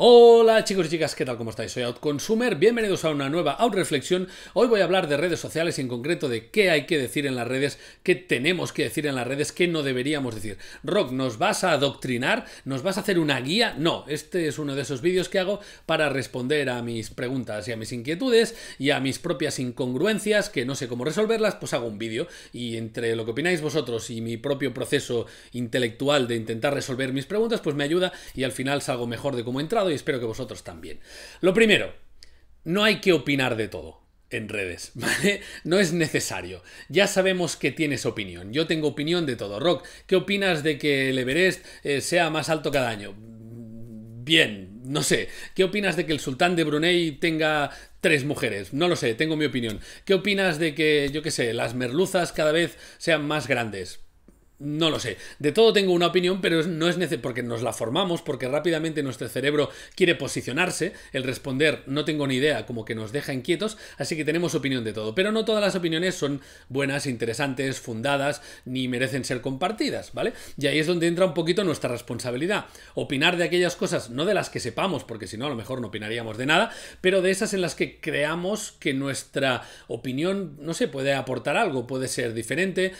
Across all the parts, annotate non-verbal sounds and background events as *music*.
Hola chicos y chicas, ¿qué tal? ¿Cómo estáis? Soy Outconsumer, bienvenidos a una nueva Outreflexión. Hoy voy a hablar de redes sociales y en concreto de qué hay que decir en las redes, qué tenemos que decir en las redes, qué no deberíamos decir. Rock, ¿nos vas a adoctrinar? ¿Nos vas a hacer una guía? No, este es uno de esos vídeos que hago para responder a mis preguntas y a mis inquietudes y a mis propias incongruencias que no sé cómo resolverlas, pues hago un vídeo y entre lo que opináis vosotros y mi propio proceso intelectual de intentar resolver mis preguntas, pues me ayuda y al final salgo mejor de cómo he entrado y espero que vosotros también. Lo primero, no hay que opinar de todo en redes, *laughs* ¿vale? No es necesario. Ya sabemos que tienes opinión. Yo tengo opinión de todo. Rock, ¿qué opinas de que el Everest eh, sea más alto cada año? Bien, no sé. ¿Qué opinas de que el sultán de Brunei tenga tres mujeres? No lo sé, tengo mi opinión. ¿Qué opinas de que, yo qué sé, las merluzas cada vez sean más grandes? No lo sé. De todo tengo una opinión, pero no es necesario porque nos la formamos, porque rápidamente nuestro cerebro quiere posicionarse, el responder no tengo ni idea como que nos deja inquietos, así que tenemos opinión de todo. Pero no todas las opiniones son buenas, interesantes, fundadas, ni merecen ser compartidas, ¿vale? Y ahí es donde entra un poquito nuestra responsabilidad. Opinar de aquellas cosas, no de las que sepamos, porque si no a lo mejor no opinaríamos de nada, pero de esas en las que creamos que nuestra opinión, no sé, puede aportar algo, puede ser diferente,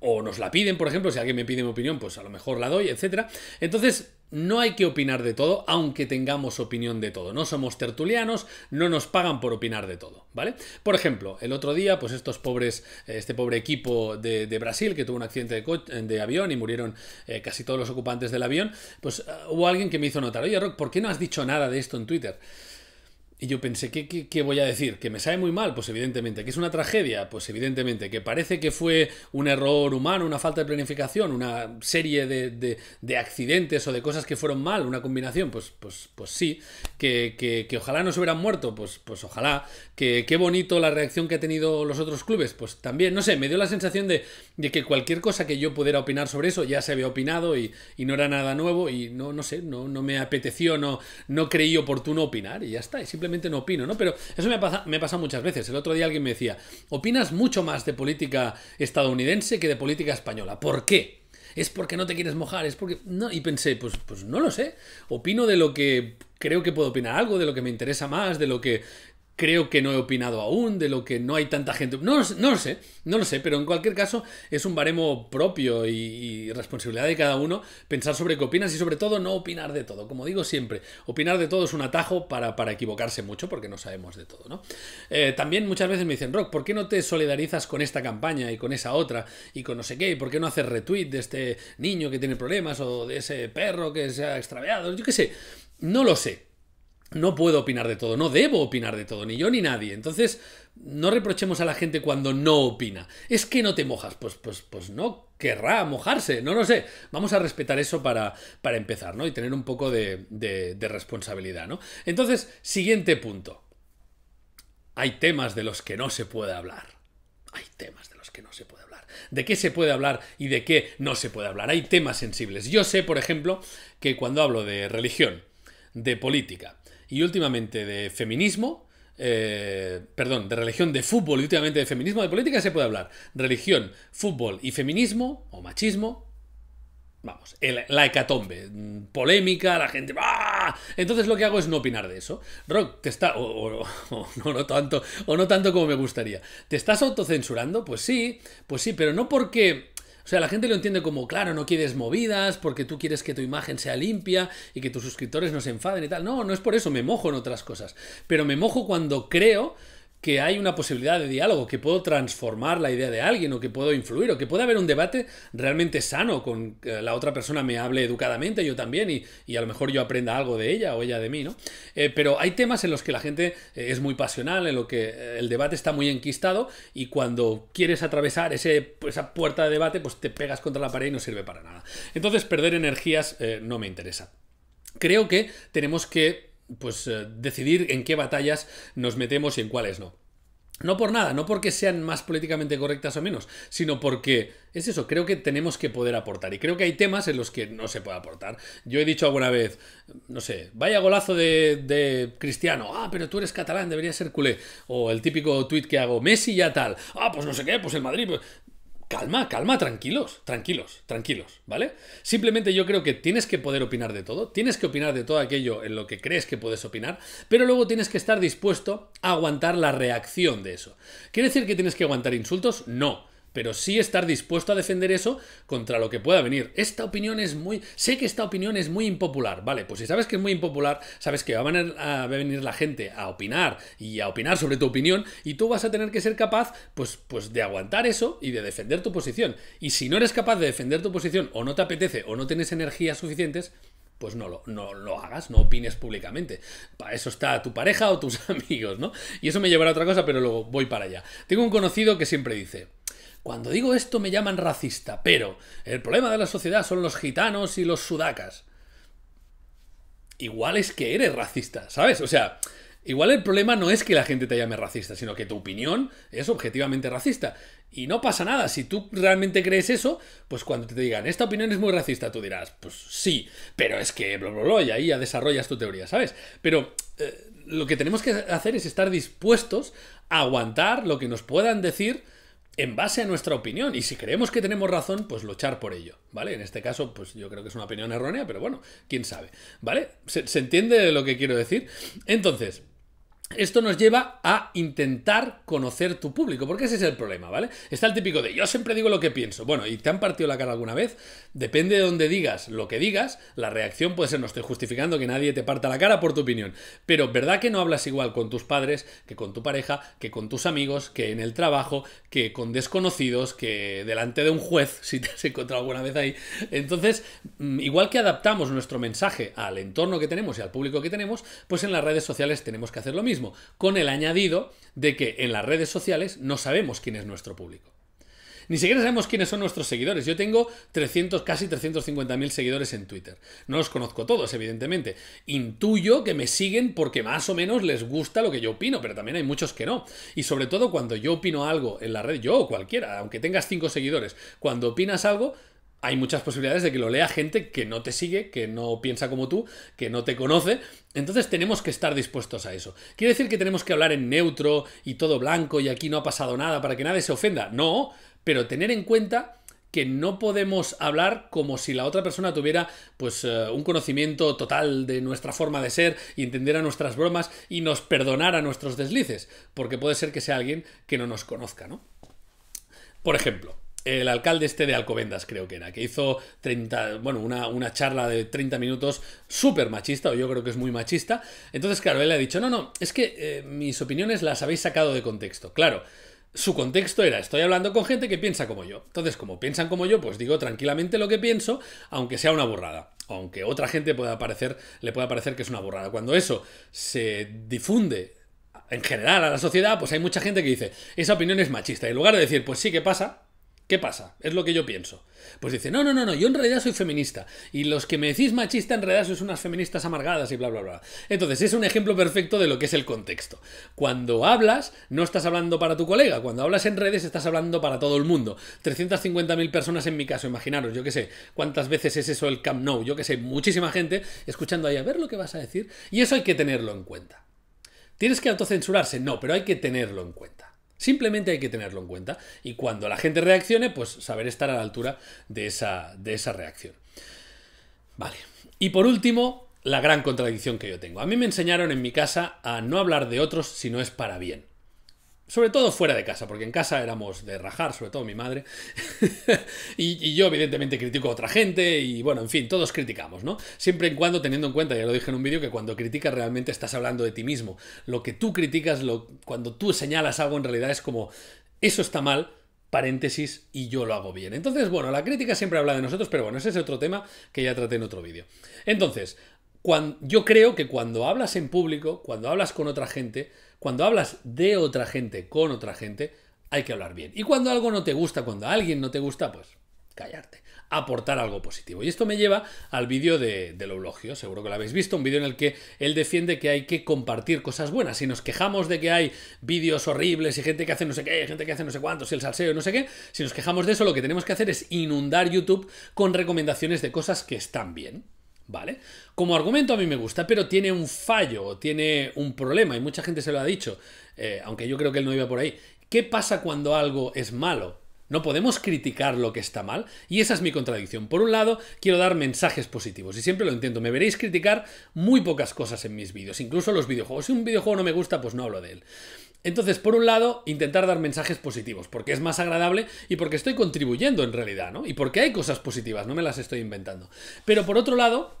o nos la piden, por ejemplo, si alguien me pide mi opinión, pues a lo mejor la doy, etc. Entonces, no hay que opinar de todo, aunque tengamos opinión de todo. No somos tertulianos, no nos pagan por opinar de todo, ¿vale? Por ejemplo, el otro día, pues estos pobres, este pobre equipo de, Brasil que tuvo un accidente de, avión y murieron eh, casi todos los ocupantes del avión, pues eh, hubo alguien que me hizo notar, oye Rock, ¿por qué no has dicho nada de esto en Twitter? Y yo pensé, ¿qué, ¿qué, voy a decir? ¿Que me sabe muy mal? Pues evidentemente. ¿Que es una tragedia? Pues evidentemente. ¿Que parece que fue un error humano, una falta de planificación, una serie de, de, de accidentes o de cosas que fueron mal, una combinación? Pues, pues, pues sí. ¿Que, ojalá no se hubieran muerto? Pues, pues ojalá. ¿Que qué bonito la reacción que han tenido los otros clubes? Pues también, no sé, me dio la sensación de, que cualquier cosa que yo pudiera opinar sobre eso ya se había opinado y, no era nada nuevo y no, no sé, no, no me apeteció, no, no creí oportuno opinar y ya está simplemente no opino, ¿no? Pero eso me pasa, me muchas veces. El otro día alguien me decía, opinas mucho más de política estadounidense que de política española. ¿Por qué? es porque no te quieres mojar, es porque. No, y pensé, pues, pues no lo sé. Opino de lo que creo que puedo opinar algo, de lo que me interesa más, de lo que creo que no he opinado aún, de lo que no hay tanta gente. No, no lo sé, no lo sé, pero en cualquier caso es un baremo propio y, responsabilidad de cada uno pensar sobre qué opinas y sobre todo no opinar de todo. Como digo siempre, opinar de todo es un atajo para, equivocarse mucho porque no sabemos de todo, ¿no? Eh, también muchas veces me dicen, Rock, ¿por qué no te solidarizas con esta campaña y con esa otra y con no sé qué? ¿Y por qué no haces retweet de este niño que tiene problemas o de ese perro que se ha extraviado? Yo qué sé, no lo sé no puedo opinar de todo, no debo opinar de todo, ni yo ni nadie. Entonces, no reprochemos a la gente cuando no opina. Es que no te mojas, pues, pues, pues no querrá mojarse, no lo sé. Vamos a respetar eso para, empezar, ¿no? Y tener un poco de responsabilidad, ¿no? Entonces, siguiente punto. Hay temas de los que no se puede hablar. Hay temas de los que no se puede hablar. ¿De qué se puede hablar y de qué no se puede hablar? Hay temas sensibles. Yo sé, por ejemplo, que cuando hablo de religión, de política, y últimamente de feminismo, eh, perdón, de religión, de fútbol y últimamente de feminismo, de política se puede hablar. Religión, fútbol y feminismo, o machismo, vamos, la hecatombe, mm, polémica, la gente... ¡ah! Entonces lo que hago es no opinar de eso. Rock, te está... O, *laughs* no tanto, o no tanto como me gustaría. ¿Te estás autocensurando? Pues sí, pues sí, pero no porque o sea, la gente lo entiende como, claro, no quieres movidas porque tú quieres que tu imagen sea limpia y que tus suscriptores no se enfaden y tal. No, no es por eso, me mojo en otras cosas. Pero me mojo cuando creo que hay una posibilidad de diálogo, que puedo transformar la idea de alguien o que puedo influir o que puede haber un debate realmente sano con la otra persona me hable educadamente, yo también, y, a lo mejor yo aprenda algo de ella o ella de mí, ¿no? Eh, pero hay temas en los que la gente eh, es muy pasional, en los que eh, el debate está muy enquistado y cuando quieres atravesar ese, esa puerta de debate, pues te pegas contra la pared y no sirve para nada. Entonces perder energías no me interesa. Creo que tenemos que pues eh, decidir en qué batallas nos metemos y en cuáles no. No por nada, no porque sean más políticamente correctas o menos, sino porque es eso, creo que tenemos que poder aportar. Y creo que hay temas en los que no se puede aportar. Yo he dicho alguna vez, no sé, vaya golazo de, de Cristiano, ah, pero tú eres catalán, debería ser culé. O el típico tweet que hago, Messi ya tal, ah, pues no sé qué, pues el Madrid. Pues calma, calma, tranquilos, tranquilos, tranquilos, ¿vale? Simplemente yo creo que tienes que poder opinar de todo, tienes que opinar de todo aquello en lo que crees que puedes opinar, pero luego tienes que estar dispuesto a aguantar la reacción de eso. ¿Quiere decir que tienes que aguantar insultos? No pero sí estar dispuesto a defender eso contra lo que pueda venir. Esta opinión es muy... Sé que esta opinión es muy impopular, ¿vale? Pues si sabes que es muy impopular, sabes que va a venir, la gente a opinar y a opinar sobre tu opinión y tú vas a tener que ser capaz, pues, pues, de aguantar eso y de defender tu posición. Y si no eres capaz de defender tu posición o no te apetece o no tienes energías suficientes, pues no lo, no lo hagas, no opines públicamente. Para eso está tu pareja o tus *laughs* amigos, ¿no? Y eso me llevará a otra cosa, pero luego voy para allá. Tengo un conocido que siempre dice, cuando digo esto me llaman racista, pero el problema de la sociedad son los gitanos y los sudacas. Igual es que eres racista, ¿sabes? O sea, igual el problema no es que la gente te llame racista, sino que tu opinión es objetivamente racista. Y no pasa nada, si tú realmente crees eso, pues cuando te digan, esta opinión es muy racista, tú dirás, pues sí, pero es que bla, bla, bla, y ahí ya desarrollas tu teoría, ¿sabes? Pero eh, lo que tenemos que hacer es estar dispuestos a aguantar lo que nos puedan decir en base a nuestra opinión. Y si creemos que tenemos razón, pues luchar por ello, ¿vale? En este caso, pues yo creo que es una opinión errónea, pero bueno, quién sabe, ¿vale? ¿Se, se entiende lo que quiero decir? Entonces, esto nos lleva a intentar conocer tu público, porque ese es el problema, ¿vale? Está el típico de yo siempre digo lo que pienso. Bueno, ¿y te han partido la cara alguna vez? Depende de dónde digas lo que digas, la reacción puede ser, no estoy justificando que nadie te parta la cara por tu opinión, pero ¿verdad que no hablas igual con tus padres, que con tu pareja, que con tus amigos, que en el trabajo, que con desconocidos, que delante de un juez, *laughs* si te has encontrado alguna vez ahí? Entonces, mm, igual que adaptamos nuestro mensaje al entorno que tenemos y al público que tenemos, pues en las redes sociales tenemos que hacer lo mismo con el añadido de que en las redes sociales no sabemos quién es nuestro público. Ni siquiera sabemos quiénes son nuestros seguidores. Yo tengo casi 350.000 seguidores en Twitter. No los conozco todos, evidentemente. Intuyo que me siguen porque más o menos les gusta lo que yo opino, pero también hay muchos que no. Y sobre todo cuando yo opino algo en la red, yo o cualquiera, aunque tengas 5 seguidores, cuando opinas algo, hay muchas posibilidades de que lo lea gente que no te sigue, que no piensa como tú, que no te conoce. Entonces tenemos que estar dispuestos a eso. ¿Quiere decir que tenemos que hablar en neutro y todo blanco y aquí no ha pasado nada para que nadie se ofenda? No, pero tener en cuenta que no podemos hablar como si la otra persona tuviera pues eh, un conocimiento total de nuestra forma de ser y entender a nuestras bromas y nos perdonara nuestros deslices, porque puede ser que sea alguien que no nos conozca, ¿no? Por ejemplo, el alcalde este de Alcobendas, creo que era, que hizo 30, bueno, una, charla de 30 minutos súper machista, o yo creo que es muy machista. Entonces, claro, él le ha dicho, no, no, es que eh, mis opiniones las habéis sacado de contexto. Claro, su contexto era, estoy hablando con gente que piensa como yo. Entonces, como piensan como yo, pues digo tranquilamente lo que pienso, aunque sea una burrada. Aunque otra gente pueda parecer, le pueda parecer que es una burrada. Cuando eso se difunde en general a la sociedad, pues hay mucha gente que dice, esa opinión es machista. Y en lugar de decir, pues sí que pasa, ¿Qué pasa? Es lo que yo pienso. Pues dice, no, no, no, no, yo en realidad soy feminista. Y los que me decís machista en realidad sois unas feministas amargadas y bla, bla, bla. Entonces es un ejemplo perfecto de lo que es el contexto. Cuando hablas, no estás hablando para tu colega. Cuando hablas en redes, estás hablando para todo el mundo. 350.000 personas en mi caso, imaginaros, yo qué sé, cuántas veces es eso el Camp Nou, yo qué sé, muchísima gente escuchando ahí a ver lo que vas a decir. Y eso hay que tenerlo en cuenta. ¿Tienes que autocensurarse? No, pero hay que tenerlo en cuenta. Simplemente hay que tenerlo en cuenta y cuando la gente reaccione, pues saber estar a la altura de esa, de esa reacción. Vale. Y por último, la gran contradicción que yo tengo. A mí me enseñaron en mi casa a no hablar de otros si no es para bien. Sobre todo fuera de casa, porque en casa éramos de rajar, sobre todo mi madre. *laughs* y, yo, evidentemente, critico a otra gente y, bueno, en fin, todos criticamos, ¿no? Siempre en cuando teniendo en cuenta, ya lo dije en un vídeo, que cuando criticas realmente estás hablando de ti mismo. Lo que tú criticas, lo, cuando tú señalas algo, en realidad es como, eso está mal, paréntesis, y yo lo hago bien. Entonces, bueno, la crítica siempre habla de nosotros, pero bueno, ese es otro tema que ya traté en otro vídeo. Entonces, yo creo que cuando hablas en público, cuando hablas con otra gente, cuando hablas de otra gente con otra gente, hay que hablar bien. Y cuando algo no te gusta, cuando alguien no te gusta, pues callarte, aportar algo positivo. Y esto me lleva al vídeo de, del eulogio, seguro que lo habéis visto, un vídeo en el que él defiende que hay que compartir cosas buenas. Si nos quejamos de que hay vídeos horribles y gente que hace no sé qué, gente que hace no sé cuántos, y el salseo no sé qué, si nos quejamos de eso, lo que tenemos que hacer es inundar YouTube con recomendaciones de cosas que están bien. ¿Vale? Como argumento a mí me gusta, pero tiene un fallo, tiene un problema, y mucha gente se lo ha dicho, eh, aunque yo creo que él no iba por ahí. ¿Qué pasa cuando algo es malo? No podemos criticar lo que está mal. Y esa es mi contradicción. Por un lado, quiero dar mensajes positivos. Y siempre lo entiendo Me veréis criticar muy pocas cosas en mis vídeos. Incluso los videojuegos. Si un videojuego no me gusta, pues no hablo de él. Entonces, por un lado, intentar dar mensajes positivos, porque es más agradable y porque estoy contribuyendo en realidad, ¿no? Y porque hay cosas positivas, no me las estoy inventando. Pero por otro lado,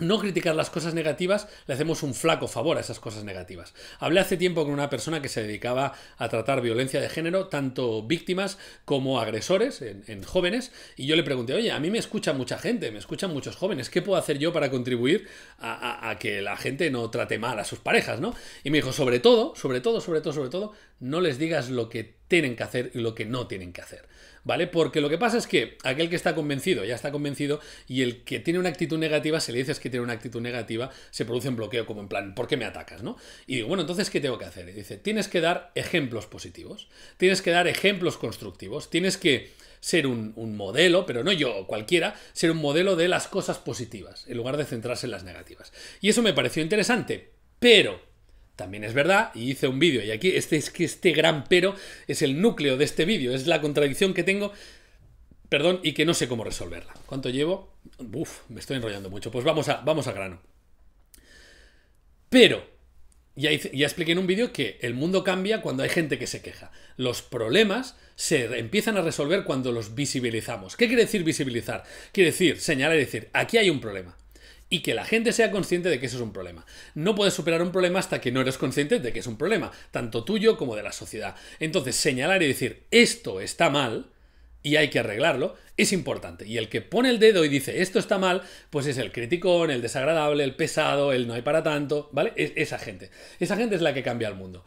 no criticar las cosas negativas, le hacemos un flaco favor a esas cosas negativas. Hablé hace tiempo con una persona que se dedicaba a tratar violencia de género, tanto víctimas como agresores en, jóvenes, y yo le pregunté, oye, a mí me escucha mucha gente, me escuchan muchos jóvenes, ¿qué puedo hacer yo para contribuir a, que la gente no trate mal a sus parejas, ¿no? Y me dijo, sobre todo, sobre todo, sobre todo, sobre todo, no les digas lo que tienen que hacer y lo que no tienen que hacer. ¿vale? Porque lo que pasa es que aquel que está convencido ya está convencido y el que tiene una actitud negativa, si le dices que tiene una actitud negativa, se produce un bloqueo como en plan, ¿por qué me atacas? ¿no? Y digo, bueno, entonces, ¿qué tengo que hacer? Y dice, tienes que dar ejemplos positivos, tienes que dar ejemplos constructivos, tienes que ser un, modelo, pero no yo, cualquiera, ser un modelo de las cosas positivas, en lugar de centrarse en las negativas. Y eso me pareció interesante, pero también es verdad, y hice un vídeo, y aquí este, es que este gran pero es el núcleo de este vídeo, es la contradicción que tengo, perdón, y que no sé cómo resolverla. ¿Cuánto llevo? Uf, me estoy enrollando mucho. Pues vamos a, vamos a grano. Pero, ya, ya expliqué en un vídeo que el mundo cambia cuando hay gente que se queja. Los problemas se empiezan a resolver cuando los visibilizamos. ¿Qué quiere decir visibilizar? Quiere decir señalar y decir, aquí hay un problema y que la gente sea consciente de que eso es un problema. No puedes superar un problema hasta que no eres consciente de que es un problema, tanto tuyo como de la sociedad. Entonces, señalar y decir esto está mal y hay que arreglarlo es importante. Y el que pone el dedo y dice esto está mal, pues es el criticón, el desagradable, el pesado, el no hay para tanto, ¿vale? esa gente. Esa gente es la que cambia el mundo.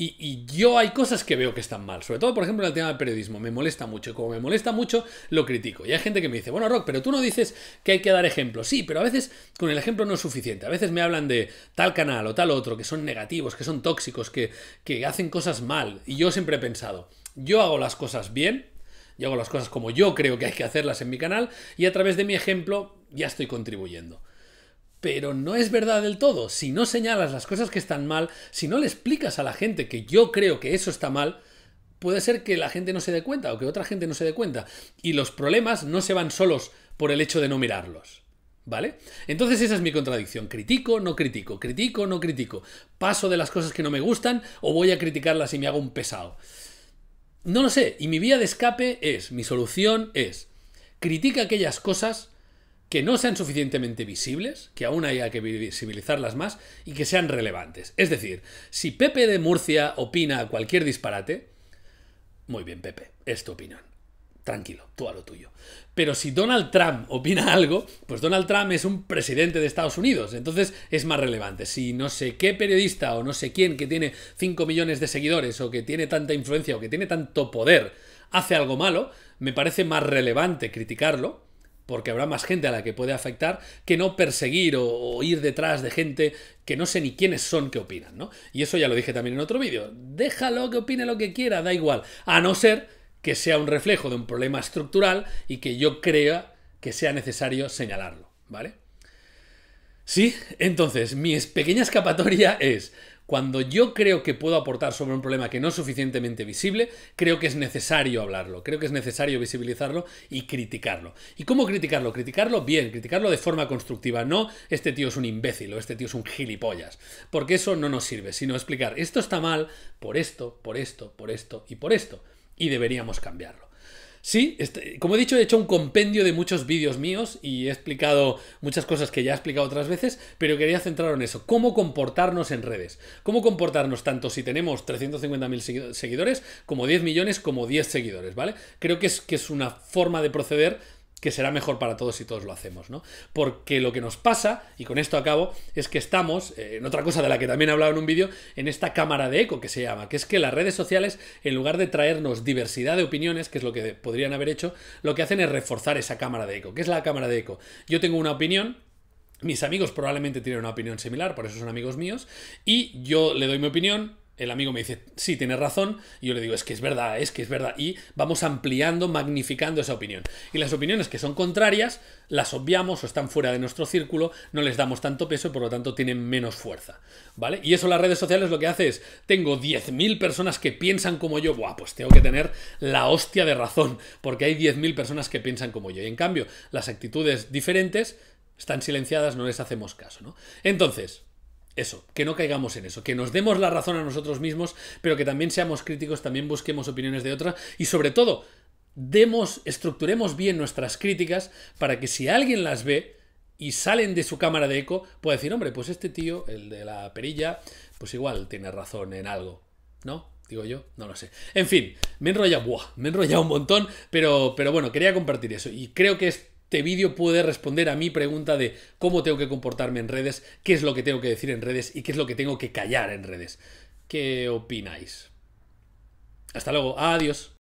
Y, yo hay cosas que veo que están mal, sobre todo por ejemplo en el tema del periodismo, me molesta mucho y como me molesta mucho lo critico. Y hay gente que me dice, bueno Rock, pero tú no dices que hay que dar ejemplo Sí, pero a veces con el ejemplo no es suficiente. A veces me hablan de tal canal o tal otro que son negativos, que son tóxicos, que, que hacen cosas mal. Y yo siempre he pensado, yo hago las cosas bien, yo hago las cosas como yo creo que hay que hacerlas en mi canal y a través de mi ejemplo ya estoy contribuyendo pero no es verdad del todo. Si no señalas las cosas que están mal, si no le explicas a la gente que yo creo que eso está mal, puede ser que la gente no se dé cuenta o que otra gente no se dé cuenta. Y los problemas no se van solos por el hecho de no mirarlos. ¿Vale? Entonces esa es mi contradicción. Critico, no critico, critico, no critico. Paso de las cosas que no me gustan o voy a criticarlas y me hago un pesado. No lo sé. Y mi vía de escape es, mi solución es, critica aquellas cosas que no sean suficientemente visibles, que aún haya que visibilizarlas más, y que sean relevantes. Es decir, si Pepe de Murcia opina cualquier disparate, muy bien Pepe, es tu opinión. Tranquilo, tú a lo tuyo. Pero si Donald Trump opina *laughs* algo, pues Donald Trump es un presidente de Estados Unidos, entonces es más relevante. Si no sé qué periodista o no sé quién que tiene 5 millones de seguidores o que tiene tanta influencia o que tiene tanto poder hace algo malo, me parece más relevante criticarlo porque habrá más gente a la que puede afectar, que no perseguir o, ir detrás de gente que no sé ni quiénes son que opinan, ¿no? Y eso ya lo dije también en otro vídeo. Déjalo que opine lo que quiera, da igual. A no ser que sea un reflejo de un problema estructural y que yo crea que sea necesario señalarlo, ¿vale? Sí, entonces, mi pequeña escapatoria es cuando yo creo que puedo aportar sobre un problema que no es suficientemente visible, creo que es necesario hablarlo, creo que es necesario visibilizarlo y criticarlo. ¿Y cómo criticarlo? Criticarlo bien, criticarlo de forma constructiva, no este tío es un imbécil o este tío es un gilipollas, porque eso no nos sirve, sino explicar esto está mal por esto, por esto, por esto y por esto, y deberíamos cambiarlo. Sí, este, como he dicho, he hecho un compendio de muchos vídeos míos y he explicado muchas cosas que ya he explicado otras veces, pero quería centrar en eso, cómo comportarnos en redes. Cómo comportarnos tanto si tenemos 350.000 seguidores, como 10 millones, como 10 seguidores, ¿vale? Creo que es, que es una forma de proceder que será mejor para todos si todos lo hacemos, ¿no? Porque lo que nos pasa, y con esto acabo, es que estamos, eh, en otra cosa de la que también he hablado en un vídeo, en esta cámara de eco que se llama, que es que las redes sociales, en lugar de traernos diversidad de opiniones, que es lo que podrían haber hecho, lo que hacen es reforzar esa cámara de eco. ¿Qué es la cámara de eco? Yo tengo una opinión, mis amigos probablemente tienen una opinión similar, por eso son amigos míos, y yo le doy mi opinión, el amigo me dice, sí, tienes razón, y yo le digo, es que es verdad, es que es verdad, y vamos ampliando, magnificando esa opinión. Y las opiniones que son contrarias, las obviamos o están fuera de nuestro círculo, no les damos tanto peso y por lo tanto tienen menos fuerza, ¿vale? Y eso las redes sociales lo que hace es, tengo 10.000 personas que piensan como yo, guau, pues tengo que tener la hostia de razón, porque hay 10.000 personas que piensan como yo. Y en cambio, las actitudes diferentes están silenciadas, no les hacemos caso, ¿no? Entonces, eso, que no caigamos en eso, que nos demos la razón a nosotros mismos, pero que también seamos críticos, también busquemos opiniones de otras y sobre todo, demos, estructuremos bien nuestras críticas para que si alguien las ve y salen de su cámara de eco, pueda decir, hombre, pues este tío, el de la perilla, pues igual tiene razón en algo, ¿no? Digo yo, no lo sé. En fin, me he enrollado, me he un montón, pero, pero bueno, quería compartir eso y creo que es este vídeo puede responder a mi pregunta de cómo tengo que comportarme en redes, qué es lo que tengo que decir en redes y qué es lo que tengo que callar en redes. ¿Qué opináis? Hasta luego, adiós.